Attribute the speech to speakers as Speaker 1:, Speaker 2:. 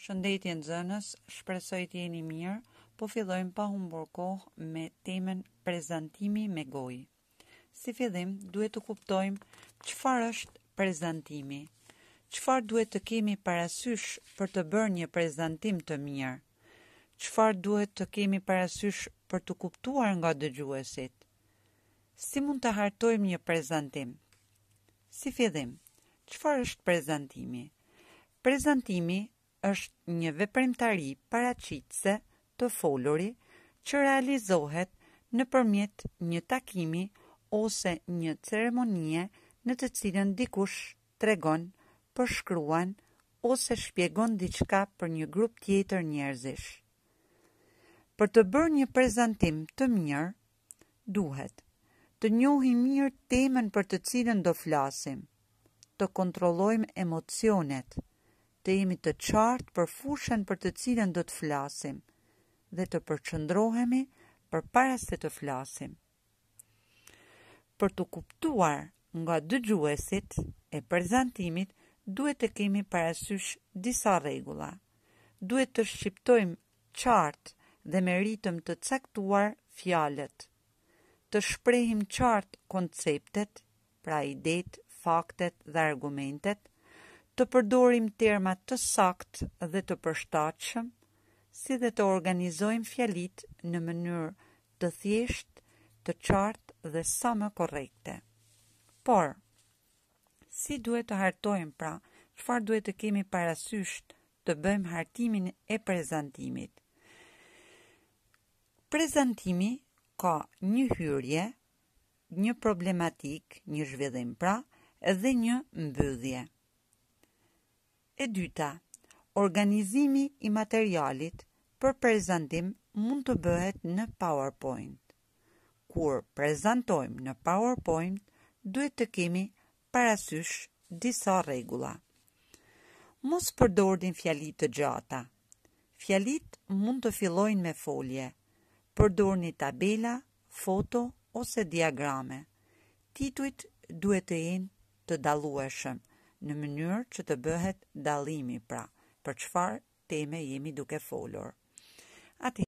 Speaker 1: Shëndetje në zënës, shpresoj të jeni mirë, po fillojmë pa unë kohë me temen prezentimi me gojë. Si fillim, duhet të kuptojmë qëfar është prezentimi, qëfar duhet të kemi parasysh për të bërë një prezentim të mirë, qëfar duhet të kemi parasysh për të kuptuar nga dëgjuesit, si mund të hartojmë një prezentim. Si fillim, qëfar është prezentimi? Prezentimi është një veprimtari paracitse të foluri që realizohet në përmjet një takimi ose një ceremonie në të cilën dikush tregon, përshkruan ose shpjegon diçka për një grup tjetër njerëzish. Për të bërë një prezantim të mirë, duhet të njohim mirë temën për të cilën do flasim, të kontrollojmë emocionet, të jemi të qartë për fushën për të cilën do të flasim dhe të përqëndrohemi për para se të flasim. Për të kuptuar nga dëgjuesit e prezentimit, duhet të kemi parasysh disa regula. Duhet të shqiptojmë qartë dhe me rritëm të caktuar fjalët. Të shprehim qartë konceptet, pra idet, faktet dhe argumentet, të përdorim termat të sakt dhe të përshtatshëm, si dhe të organizojmë fjalit në mënyrë të thjesht, të qartë dhe sa më korrekte. Por, si duhet të hartojmë pra, qëfar duhet të kemi parasysh të bëjmë hartimin e prezentimit? Prezentimi ka një hyrje, një problematik, një zhvillim pra, edhe një mbëdhje. E dyta, organizimi i materialit për prezantim mund të bëhet në PowerPoint. Kur prezantojmë në PowerPoint, duhet të kemi parasysh disa regula. Mos përdordin fjalit të gjata. Fjalit mund të fillojnë me folje. Përdorni tabela, foto ose diagrame. Titujt duhet të jenë të dalueshëm në mënyrë që të bëhet dalimi pra, për qëfar teme jemi duke folur.